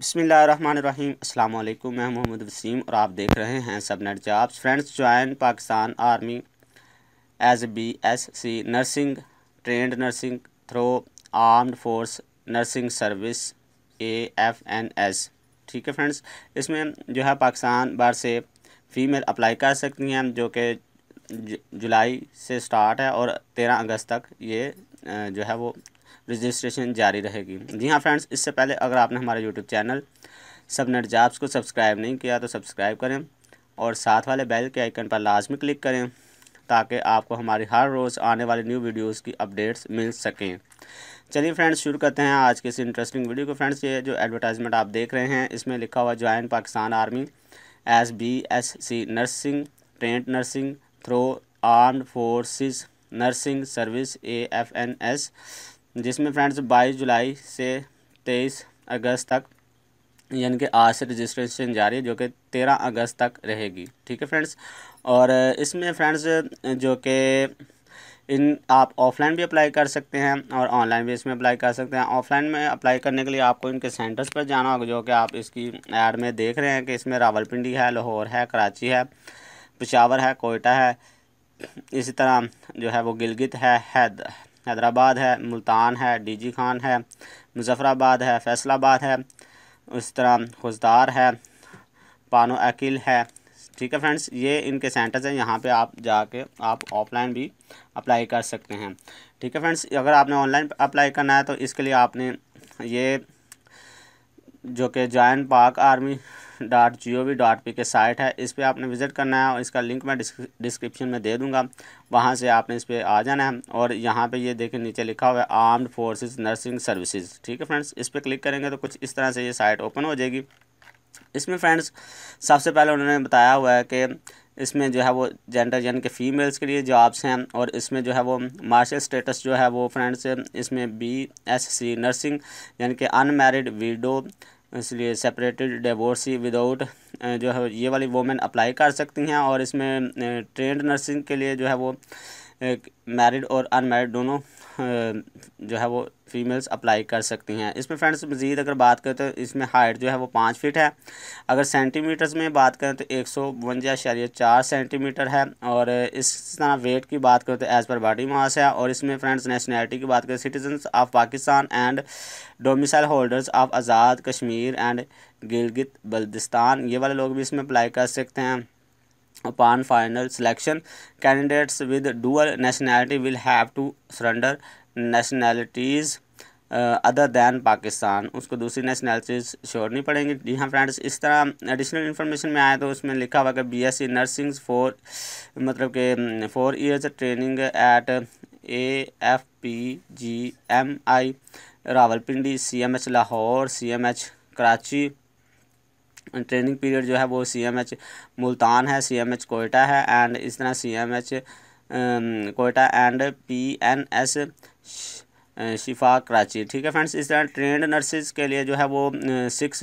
अस्सलाम अल्लाम मैं मोहम्मद वसीम और आप देख रहे हैं सब net jobs friends join Pakistan army as B S C nursing trained nursing through armed force nursing service A F N S ठीक है फ्रेंड्स इसमें जो है पाकिस्तान बाहर से फीमेल अप्लाई कर सकती हैं जो कि जुलाई से स्टार्ट है और तेरह अगस्त तक ये जो है वो रजिस्ट्रेशन जारी रहेगी जी हाँ फ्रेंड्स इससे पहले अगर आपने हमारा यूट्यूब चैनल सब नेट जॉब्स को सब्सक्राइब नहीं किया तो सब्सक्राइब करें और साथ वाले बेल के आइकन पर लाजमी क्लिक करें ताकि आपको हमारी हर रोज़ आने वाली न्यू वीडियोस की अपडेट्स मिल सकें चलिए फ्रेंड्स शुरू करते हैं आज के इस इंटरेस्टिंग वीडियो को फ्रेंड्स ये जो एडवर्टाइजमेंट आप देख रहे हैं इसमें लिखा हुआ join Pakistan army as B S C nursing trained nursing through armed forces nursing service A F N S जिसमें फ्रेंड्स बाईस जुलाई से तेईस अगस्त तक यानी कि आज से रजिस्ट्रेशन जारी है जो कि तेरह अगस्त तक रहेगी ठीक है फ्रेंड्स और इसमें फ्रेंड्स जो कि इन आप ऑफ़लाइन भी अप्लाई कर सकते हैं और ऑनलाइन भी इसमें अप्लाई कर सकते हैं ऑफ़लाइन में अप्लाई करने के लिए आपको इनके सेंटर्स पर जाना होगा जो कि आप इसकी ऐड में देख रहे हैं कि इसमें रावलपिंडी है लाहौर है कराची है पिशावर है कोयटा है इसी तरह जो है वो गिलगित है हैदर हैदराबाद है मुल्तान है डीजी खान है मुजफ़राबाद है फैसलाबाद है उस तरह खुजदार है पानो अकील है ठीक है फ्रेंड्स ये इनके सेंटर्स हैं यहाँ पे आप जाके आप ऑफलाइन भी अप्लाई कर सकते हैं ठीक है फ्रेंड्स अगर आपने ऑनलाइन अप्लाई करना है तो इसके लिए आपने ये जो कि join Pak army dot G O V dot P K site है इस पर आपने विज़िट करना है और इसका लिंक मैं डिस्क्रिप्शन में दे दूँगा वहाँ से आपने इस पर आ जाना है और यहाँ पे ये देखें नीचे लिखा हुआ है आर्म्ड फोर्सेस नर्सिंग सर्विसेज ठीक है फ्रेंड्स इस पर क्लिक करेंगे तो कुछ इस तरह से ये साइट ओपन हो जाएगी इसमें फ्रेंड्स सबसे पहले उन्होंने बताया हुआ है कि इसमें जो है वो जेंडर यानी कि फ़ीमेल्स के लिए जॉब्स हैं और इसमें जो है वो मार्शल स्टेटस जो है वो फ्रेंड्स इसमें बी एस सी नर्सिंग यानी कि अनमेरिड वीडो इसलिए सेपरेटेड डिवोर्स विदाउट जो है ये वाली वोमेन अप्लाई कर सकती हैं और इसमें ट्रेंड नर्सिंग के लिए जो है वो मैरिड और अनमैरिड दोनों जो है वो फीमेल्स अप्लाई कर सकती हैं इसमें फ्रेंड्स मज़ीद अगर बात करें तो इसमें हाइट जो है वो पाँच फीट है अगर सेंटीमीटर्स में बात करें तो एक सौ बवंजा शरीय चार सेंटीमीटर है और इस तरह वेट की बात करें तो एज़ पर बॉडी मास है और इसमें फ्रेंड्स नेशनैलिटी की बात करें citizen of Pakistan and domicile holders of Azad Kashmir and Gilgit Baltistan ये वाले लोग भी इसमें अप्लाई कर सकते हैं upon final selection candidates with dual nationality will have to surrender nationalities other than Pakistan उसको दूसरी नेशनैलिटीज छोड़नी पड़ेंगी जी हाँ फ्रेंड्स इस तरह एडिशनल इन्फॉर्मेशन में आया तो उसमें लिखा हुआ कि B S C nursing four मतलब के four years training at A F P G M I Rawalpindi C M H Lahore C M H Karachi training period जो है वो सी एम एच मुल्तान है सी एम एच कोयटा है एंड इस तरह C M H Quetta and P N S Shifa Karachi ठीक है फ्रेंड्स इस तरह ट्रेंड नर्सिस के लिए जो है वो सिक्स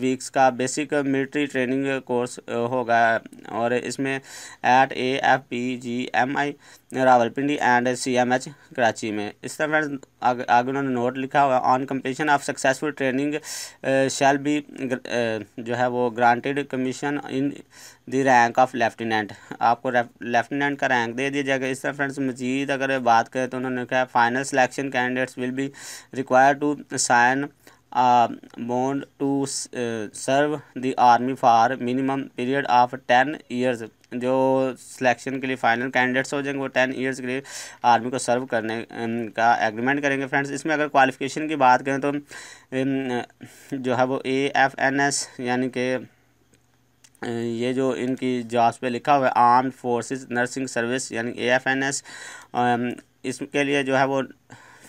वीक्स का बेसिक मिलिट्री ट्रेनिंग कोर्स होगा और इसमें at A F P G M I Rawalpindi and C M H Karachi में इस तरह फ्रेंड्स आगे उन्होंने नोट लिखा हुआ on completion of successful training shall be जो है वो granted commission in the rank of lieutenant आपको लेफ्टिनेंट का रैंक दे दिया जाएगा इस तरह फ्रेंड्स मजीद अगर बात करें तो उन्होंने कहा final selection candidates will be require to sign bond to serve the army for minimum period of ten years जो सिलेक्शन के लिए फाइनल कैंडिडेट्स हो जाएंगे वो टेन ईयर्स के लिए आर्मी को सर्व करने का एग्रीमेंट करेंगे फ्रेंड्स इसमें अगर क्वालिफिकेशन की बात करें तो जो है वो ए एफ एन एस यानी कि ये जो इनकी जॉब्स पे लिखा हुआ है आर्म फोर्सेस नर्सिंग सर्विस यानी एएफएनएस इसके लिए जो है वो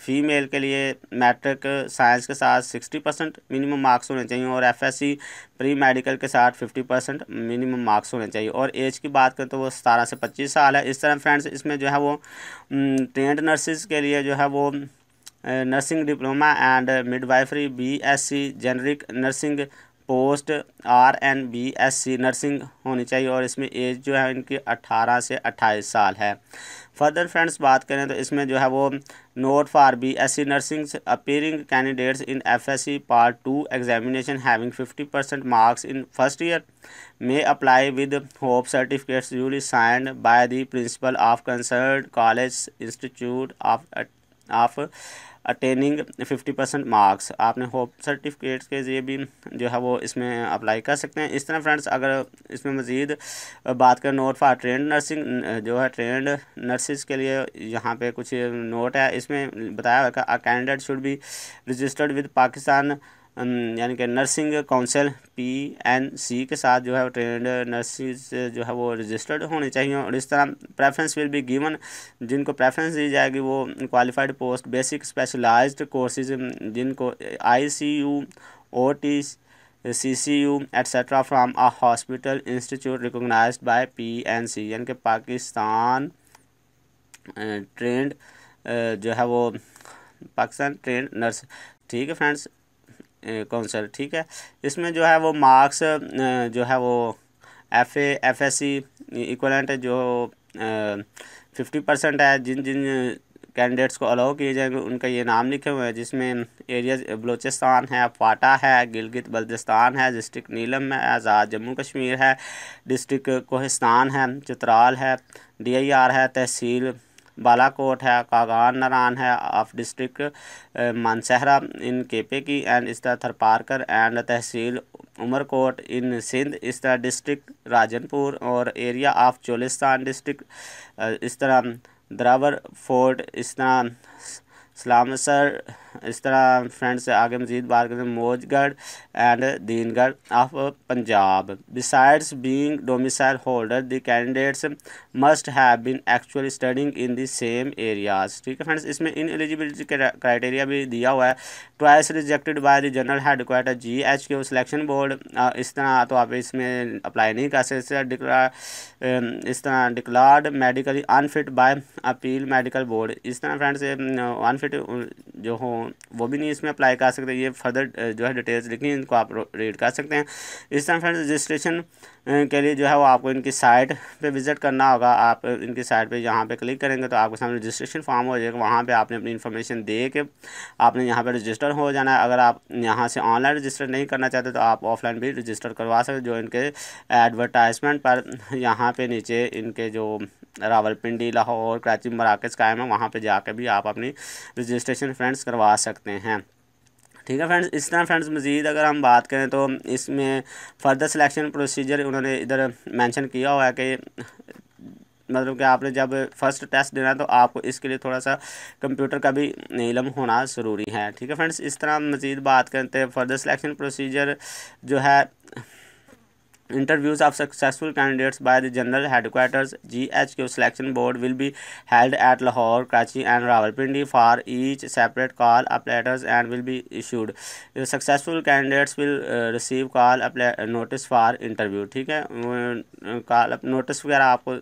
फीमेल के लिए मैट्रिक साइंस के साथ सिक्सटी परसेंट मिनिमम मार्क्स होने चाहिए और एफएससी प्री मेडिकल के साथ फिफ्टी परसेंट मिनिमम मार्क्स होने चाहिए और एज की बात करें तो वो सतारह से पच्चीस साल है इस तरह फ्रेंड्स इसमें जो है वो ट्रेंड नर्सिस के लिए जो है वो nursing diploma and midwifery B S C generic nursing post R N B S C nursing होनी चाहिए और इसमें एज जो है इनकी 18 से 28 साल है फर्दर फ्रेंड्स बात करें तो इसमें जो है वो note for B S C nursing appearing candidates in F S C part two examination having fifty percent marks in first year may apply with hope certificates duly signed by the principal of concern college institute of of attaining fifty percent marks आपने hope certificates के लिए भी जो है वो इसमें apply कर सकते हैं इस तरह फ्रेंड्स अगर इसमें मज़ीद बात करें नोट फॉर ट्रेंड नर्सिंग जो है ट्रेंड नर्सिस के लिए यहाँ पे कुछ नोट है इसमें बताया हुआ है candidate should be registered with Pakistan यानी कि nursing council P N C के साथ जो है ट्रेंड नर्सिस जो है वो रजिस्टर्ड होने चाहिए और इस तरह प्रेफरेंस विल बी गिवन जिनको प्रेफरेंस दी जाएगी वो qualified post basic specialised courses जिनको I C U O T C C U from a hospital institute recognise by P N C यानी कि पाकिस्तान ट्रेंड जो है वो पाकिस्तान ट्रेंड नर्स ठीक है फ्रेंड्स काउंसिल ठीक है इसमें जो है वो मार्क्स जो है वो F A F S C equivalent जो फिफ्टी परसेंट है जिन जिन कैंडिडेट्स को अलाउ किए जाएंगे उनका ये नाम लिखे हुए हैं जिसमें एरिया बलूचिस्तान है फाटा है गिलगित बल्दिस्तान है डिस्ट्रिक्ट नीलम है आज़ाद जम्मू कश्मीर है डिस्ट्रिक्ट कोहिस्तान है चित्राल है डी आई आर है तहसील बालाकोट है कागान नारान है of district Mansehra in KP की एंड इस तरह थरपारकर एंड तहसील उमरकोट इन सिंध इस तरह डिस्ट्रिक्ट राजनपुर और एरिया ऑफ चोलिस्तान डिस्ट्रिक्ट इस तरह द्रावर फोर्ट इस तरह सलामत सर इस तरह फ्रेंड्स आगे मजीद बात करें Mojgarh and Dingarh of Punjab besides being domicile holder the candidates must have been actual studying in the same areas ठीक है फ्रेंड्स इसमें इन एलिजिबिलिटी क्राइटेरिया भी दिया हुआ है twice rejected by the general head quarter G H Q selection board इस तरह तो आप इसमें अप्लाई नहीं कर सकते इस तरह declared medically unfit by appeal medical board इस तरह फ्रेंड्स अनफिट बेनिफिट जो हो वो भी नहीं इसमें अप्लाई कर सकते ये फर्दर जो है डिटेल्स लिखी इनको आप रीड कर सकते हैं इस तरह फ्रेंड रजिस्ट्रेशन के लिए जो है वो आपको इनकी साइट पे विज़िट करना होगा आप इनकी साइट पे यहाँ पे क्लिक करेंगे तो आपके सामने रजिस्ट्रेशन फॉर्म हो जाएगा वहाँ पे आपने अपनी इन्फॉर्मेशन दे के आपने यहाँ पे रजिस्टर हो जाना है अगर आप यहाँ से ऑनलाइन रजिस्टर नहीं करना चाहते तो आप ऑफलाइन भी रजिस्टर करवा सकते जो इनके एडवर्टाइजमेंट पर यहाँ पर नीचे इनके जो रावलपिंडी लाहौर कराची मराकज़ कायम है वहाँ पर जाकर भी आप अपनी रजिस्ट्रेशन फ्रेंड्स करवा सकते हैं ठीक है फ्रेंड्स इस तरह फ्रेंड्स मज़ीद अगर हम बात करें तो इसमें फर्दर सिलेक्शन प्रोसीजर उन्होंने इधर मेंशन किया हुआ है कि मतलब कि आपने जब फर्स्ट टेस्ट देना है तो आपको इसके लिए थोड़ा सा कंप्यूटर का भी इलम होना ज़रूरी है ठीक है फ्रेंड्स इस तरह मज़ीद बात करते हैं फर्दर सिलेक्शन प्रोसीजर जो है Interviews of successful candidates by the General Headquarters GHQ Selection Board will be held at Lahore, Karachi and Rawalpindi for each separate call up letters and will be issued. The successful candidates will uh, receive call up notice for interview. ठीक है call up notice वगैरह आपको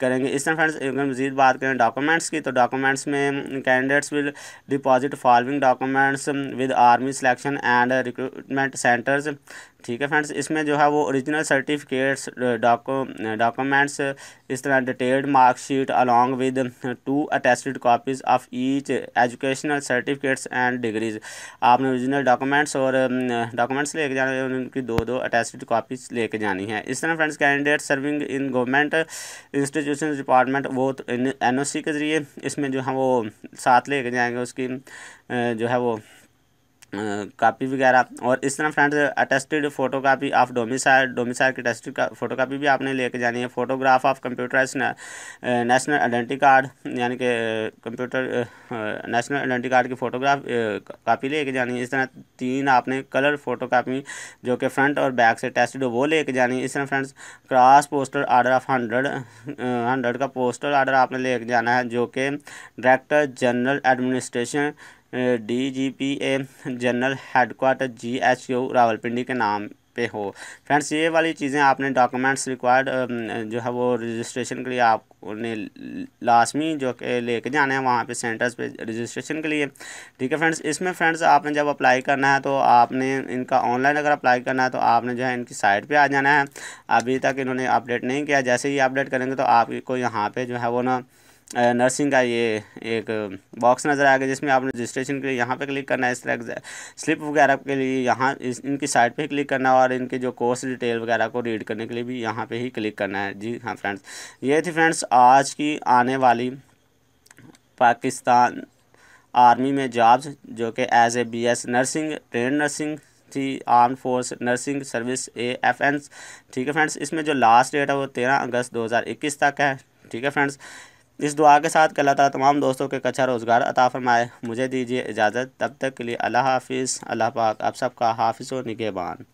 करेंगे इस तरह friends अगर मजीद बात करें डॉक्यूमेंट्स की तो डॉक्यूमेंट्स में candidates will deposit following documents with army selection and recruitment centres ठीक है फ्रेंड्स इसमें जो है वो ओरिजिनल सर्टिफिकेट्स डॉको डॉक्यूमेंट्स इस तरह detailed marksheet along with two attested copies of each educational certificates and degrees आपने ओरिजिनल डॉक्यूमेंट्स और डॉक्यूमेंट्स um, लेके जाने उनकी दो दो अटेस्टेड कॉपीज लेके जानी है इस तरह friends candidate serving in government institution department वो एन ओ सी के ज़रिए इसमें जो है वो साथ लेके जाएंगे उसकी जो है वो कापी वगैरह और इस तरह friends attested photo copy of domicile domicile की अटेस्ट का, फोटो कापी भी आपने लेके जानी है photograph of computerise national identity card यानी कि कंप्यूटर नेशनल आइडेंटिटी कार्ड की फोटोग्राफ कापी लेके जानी है इस तरह तीन आपने कलर फोटो कापी जो कि फ्रंट और बैक से टेस्टेड वो लेके जानी है इस तरह friends cross postal order of hundred hundred का पोस्टर आर्डर आपने लेके जाना है जो कि director general administration D G P A general headquarter G H U Rawalpindi के नाम पे हो फ्रेंड्स ये वाली चीज़ें आपने डॉक्यूमेंट्स रिक्वायर्ड जो है वो रजिस्ट्रेशन के लिए आपने लाजमी जो के लेके जाना है वहाँ पे सेंटर्स पे रजिस्ट्रेशन के लिए ठीक है फ्रेंड्स इसमें फ्रेंड्स आपने जब अप्लाई करना है तो आपने इनका ऑनलाइन अगर अप्लाई करना है तो आपने जो है इनकी साइट पर आ जाना है अभी तक इन्होंने अपडेट नहीं किया जैसे ही अपडेट करेंगे तो आपको यहाँ पर जो है वो ना नर्सिंग का ये एक बॉक्स नज़र आएगा जिसमें आपने रजिस्ट्रेशन के लिए यहाँ पे क्लिक करना है इस तरह स्लिप वगैरह के लिए यहाँ इस इनकी साइट पे क्लिक करना है और इनके जो कोर्स डिटेल वगैरह को रीड करने के लिए भी यहाँ पे ही क्लिक करना है जी हाँ फ्रेंड्स ये थी फ्रेंड्स आज की आने वाली पाकिस्तान आर्मी में जॉब्स जो कि as A B S nursing train nursing थी arm force nursing service A F N ठीक है फ्रेंड्स इसमें जो लास्ट डेट है वो तेरह अगस्त दो हज़ार इक्कीस तक है ठीक है फ्रेंड्स इस दुआ के साथ तला तमाम दोस्तों के कच्चा रोज़गार अता फरमाए मुझे दीजिए इजाज़त तब तक के लिए अल्लाह हाफिज़ अल्लाह पाक आप सबका हाफिज़ व निगेबान